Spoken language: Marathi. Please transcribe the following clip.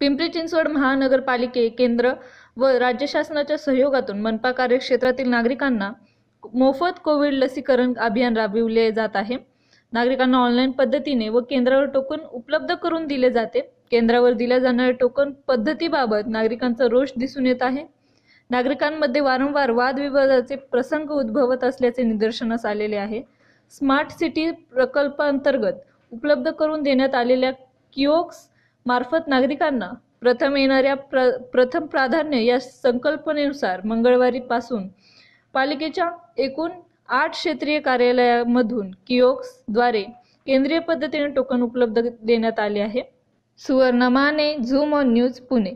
पिंपरी चिंचवड महानगरपालिके केंद्र व राज्य शासनाच्या सहयोगातून मनपा कार्यक्षेत्रातील नागरिकांना मोफत कोविड लसीकरण अभियान राबविले जात आहे नागरिकांना ऑनलाईन पद्धतीने व केंद्रावर टोकन उपलब्ध करून दिले जाते केंद्रावर दिल्या जाणाऱ्या टोकन पद्धतीबाबत नागरिकांचा रोष दिसून येत आहे नागरिकांमध्ये वारंवार वादविवादाचे प्रसंग उद्भवत असल्याचे निदर्शनास आलेले आहे स्मार्ट सिटी प्रकल्पांतर्गत उपलब्ध करून देण्यात आलेल्या किओक्स मार्फत नागरिकांना प्रथम येणाऱ्या प्र प्रथम प्राधान्य या संकल्पनेनुसार मंगळवारीपासून पालिकेच्या एकूण आठ क्षेत्रीय कार्यालयामधून किओक्सद्वारे केंद्रीय पद्धतीने टोकन उपलब्ध देण्यात आले आहे Suvarna Mane zoom on news Pune